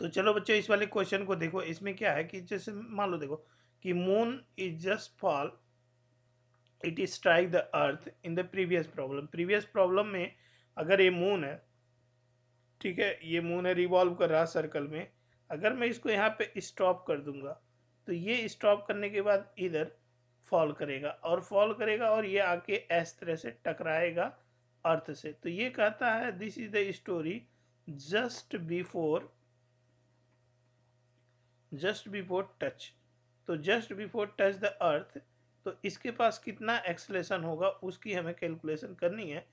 तो चलो बच्चों इस वाले क्वेश्चन को देखो इसमें क्या है कि जैसे मान लो देखो कि moon is just fall it is strike the earth in the previous problem previous problem में अगर ये मून है ठीक है ये मून है रिवॉल्व कर रहा सर्कल में अगर मैं इसको यहाँ पे स्टॉप कर दूंगा तो ये स्टॉप करने के बाद इधर फॉल करेगा और फॉल करेगा और ये आके इस तरह से टकराएगा अर्थ से तो ये कहता है this is the story just before just before touch तो just before touch the earth तो इसके पास कितना एक्सलेशन होगा उसकी हमें कैलकुलेशन करनी है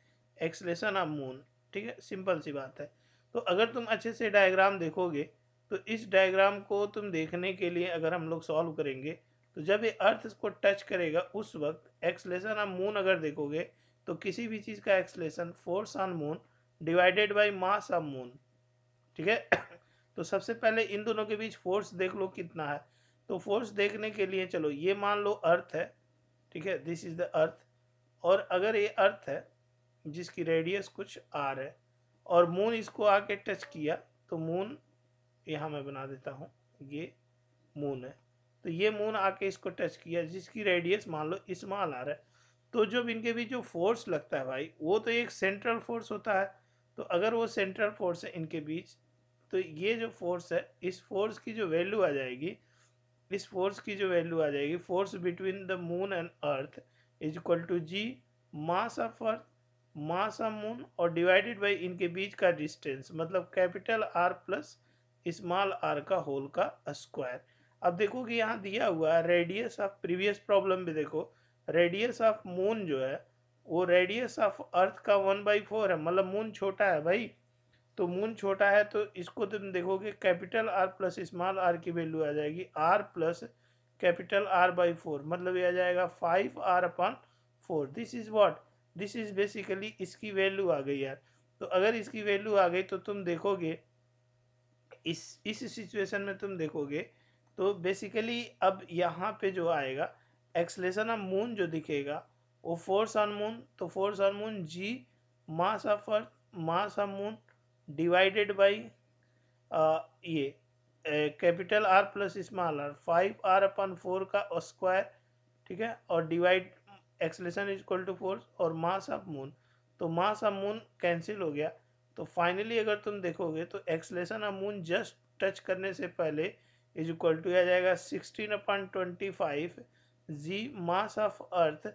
एक्सलेशन ऑफ मून ठीक है सिंपल सी बात है तो अगर तुम अच्छे से डायग्राम देखोगे तो इस डायग्राम को तुम देखने के लिए अगर हम लोग सॉल्व करेंगे तो जब ये अर्थ को टच करेगा उस वक्त एक्सलेशन ऑफ मून अगर देखोगे तो किसी भी चीज़ का acceleration force on moon divided by mass of moon ठीक है तो सबसे पहले इन दोनों के बीच फोर्स देख लो कितना है तो फोर्स देखने के लिए चलो ये मान लो अर्थ है ठीक है दिस इज द अर्थ और अगर ये अर्थ है जिसकी रेडियस कुछ आर है और मून इसको आके टच किया तो मून यहाँ मैं बना देता हूँ ये मून है तो ये मून आके इसको टच किया जिसकी रेडियस मान लो इस मान आ रहा है तो जब इनके बीच जो फोर्स लगता है भाई वो तो एक सेंट्रल फोर्स होता है तो अगर वो सेंट्रल फोर्स है इनके बीच तो ये जो फोर्स है इस फोर्स की जो वैल्यू आ जाएगी इस फोर्स की जो वैल्यू आ जाएगी force between the moon and earth is equal to G mass of earth mass of moon और डिवाइडेड बाई इनके बीच का डिस्टेंस मतलब capital R plus small R का होल का स्क्वायर अब देखो कि यहाँ दिया हुआ है रेडियस ऑफ प्रीवियस प्रॉब्लम भी देखो रेडियस ऑफ मून जो है वो रेडियस ऑफ अर्थ का वन बाई फोर है मतलब मून छोटा है भाई तो मून छोटा है तो इसको तुम देखोगे capital R plus small R की वैल्यू आ जाएगी R plus capital R by four मतलब ये आ जाएगा five R upon four this is what this is basically इसकी वैल्यू आ गई यार तो अगर इसकी वैल्यू आ गई तो तुम देखोगे इस इस सिचुएशन में तुम देखोगे तो बेसिकली अब यहाँ पे जो आएगा एक्सलेशन ऑफ मून जो दिखेगा वो फोर्स ऑन मून तो force on moon G mass of earth mass of moon divided by uh, ये capital R plus small R five R upon four का स्क्वायर ठीक है और divide acceleration is equal to force और mass of moon तो मास of moon cancel हो गया तो फाइनली अगर तुम देखोगे तो acceleration of moon just touch करने से पहले इज इक्वल टू आ जाएगा sixteen upon twenty five G mass of earth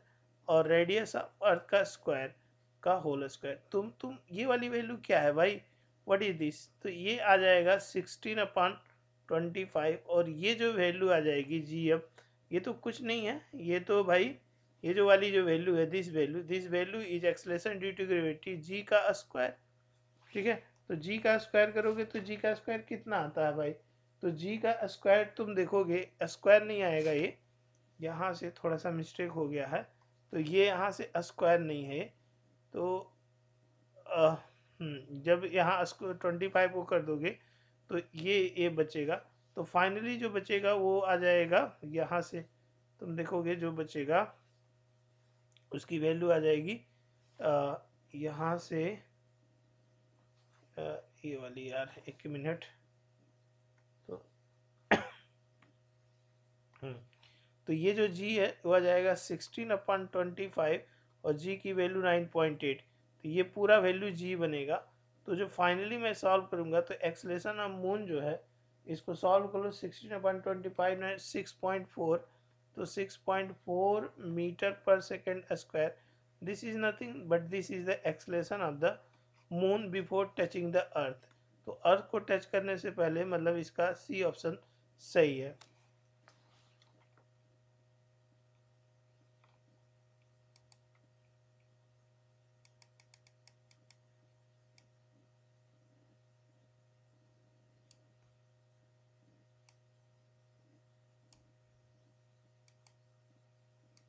और रेडियस ऑफ अर्थ का स्क्वायर का होल स्क्वायर तुम तुम ये वाली वैल्यू क्या है भाई व्हाट इज दिस तो ये आ जाएगा सिक्सटीन अपॉन ट्वेंटी फाइव और ये जो वैल्यू आ जाएगी जी अब ये तो कुछ नहीं है ये तो भाई ये जो वाली जो वैल्यू है this value this value is acceleration due to gravity G का स्क्वायर ठीक है तो जी का स्क्वायर करोगे तो जी का स्क्वायर कितना आता है भाई तो जी का स्क्वायर तुम देखोगे स्क्वायर नहीं आएगा ये यहाँ से थोड़ा सा मिस्टेक हो गया है तो ये यहाँ से स्क्वायर नहीं है तो आ, हम्म, जब यहाँ ट्वेंटी फाइव को कर दोगे तो ये ए बचेगा तो फाइनली जो बचेगा वो आ जाएगा यहाँ से तुम देखोगे जो बचेगा उसकी वैल्यू आ जाएगी यहाँ से आ, ये वाली यार एक मिनट तो हम्म, तो ये जो जी है वो आ जाएगा सिक्सटीन अपॉन ट्वेंटी फाइव और जी की वैल्यू नाइन पॉइंट एट तो ये पूरा वैल्यू जी बनेगा तो जो फाइनली मैं सॉल्व करूंगा तो एक्सलेशन ऑफ मून जो है इसको सॉल्व लो सिक्सटीन अपॉइंट ट्वेंटी फाइव में सिक्स पॉइंट फोर तो six point four meter per second square this is nothing but this is the acceleration of the moon before touching the earth तो earth को touch करने से पहले मतलब इसका C option सही है